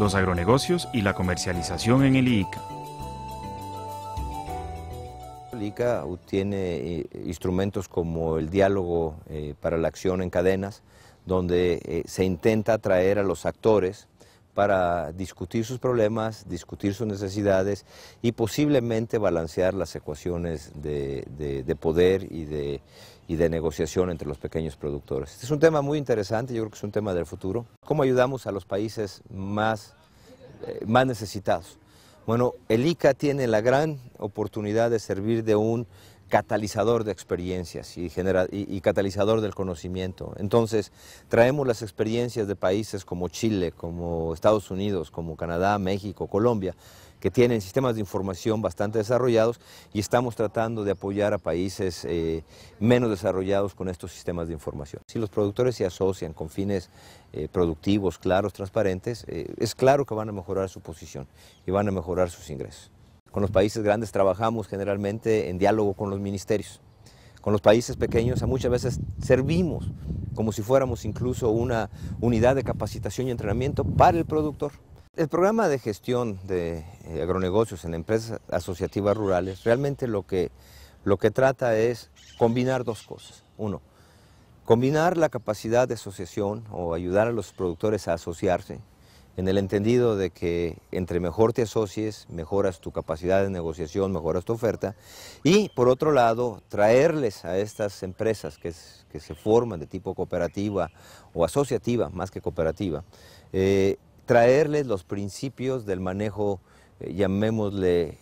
los agronegocios y la comercialización en el IICA. El ICA tiene eh, instrumentos como el diálogo eh, para la acción en cadenas, donde eh, se intenta atraer a los actores para discutir sus problemas, discutir sus necesidades y posiblemente balancear las ecuaciones de, poder y de, negociación entre los pequeños productores. Este es un tema muy interesante, yo creo que es un tema del futuro. ¿Cómo ayudamos a los países más, eh, más necesitados? Bueno, el ICA tiene la gran oportunidad de servir de un catalizador de experiencias y, genera, y, catalizador del conocimiento. Entonces, traemos las experiencias de países como Chile, como Estados Unidos, como Canadá, México, Colombia, que tienen sistemas de información bastante desarrollados y estamos tratando de apoyar a países eh, menos desarrollados con estos sistemas de información. Si los productores se asocian con fines eh, productivos, claros, transparentes, eh, es claro que van a mejorar su posición y van a mejorar sus ingresos. Con los países grandes trabajamos generalmente en diálogo con los ministerios. Con los países pequeños muchas veces servimos como si fuéramos incluso una unidad de capacitación y entrenamiento para el productor. El programa de gestión de eh, agronegocios en empresas asociativas rurales realmente lo que, lo que trata es combinar dos cosas. Uno, combinar la capacidad de asociación o ayudar a los productores a asociarse en el entendido de que entre mejor te asocies, mejoras tu capacidad de negociación, mejoras tu oferta, y por otro lado, traerles a estas empresas que, se forman de tipo cooperativa o asociativa, más que cooperativa, eh, traerles los principios del manejo, eh, llamémosle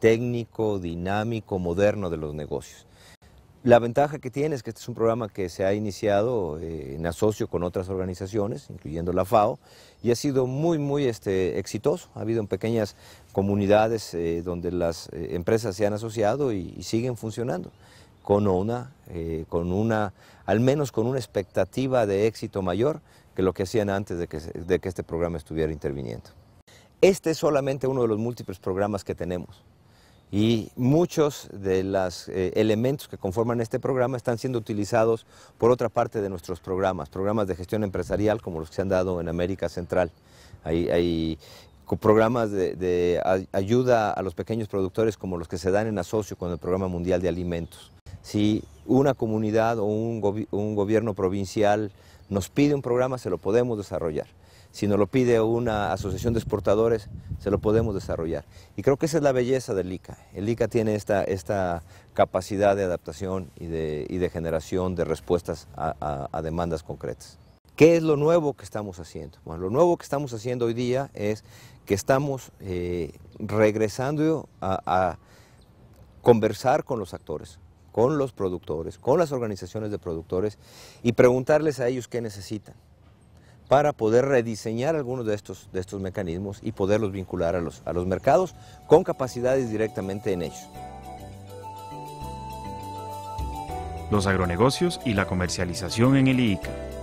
técnico, dinámico, moderno de los negocios. La ventaja que tiene es que este es un programa que se ha iniciado eh, en asocio con otras organizaciones, incluyendo la FAO, y ha sido muy, muy este, exitoso. Ha habido en pequeñas comunidades eh, donde las eh, empresas se han asociado y, siguen funcionando con una, con una, al menos con una expectativa de éxito mayor que lo que hacían antes de que este programa estuviera interviniendo. Este es solamente uno de los múltiples programas que tenemos y muchos de los eh, elementos que conforman este programa están siendo utilizados por otra parte de nuestros programas, programas de gestión empresarial como los que se han dado en América Central. Hay, programas de, ayuda a los pequeños productores como los que se dan en asocio con el Programa Mundial de Alimentos. Si una comunidad o un gobierno provincial nos pide un programa, se lo podemos desarrollar si nos lo pide una asociación de exportadores, se lo podemos desarrollar. Y creo que esa es la belleza del ICA. El ICA tiene esta, esta capacidad de adaptación y de, generación de respuestas a, demandas concretas. ¿Qué es lo nuevo que estamos haciendo? lo nuevo que estamos haciendo hoy día es que estamos eh, regresando a conversar con los actores, con los productores, con las organizaciones de productores y preguntarles a ellos qué necesitan para poder rediseñar algunos de estos, de estos mecanismos y poderlos vincular a los, a los mercados con capacidades directamente en ellos. Los agronegocios y la comercialización en el IICA.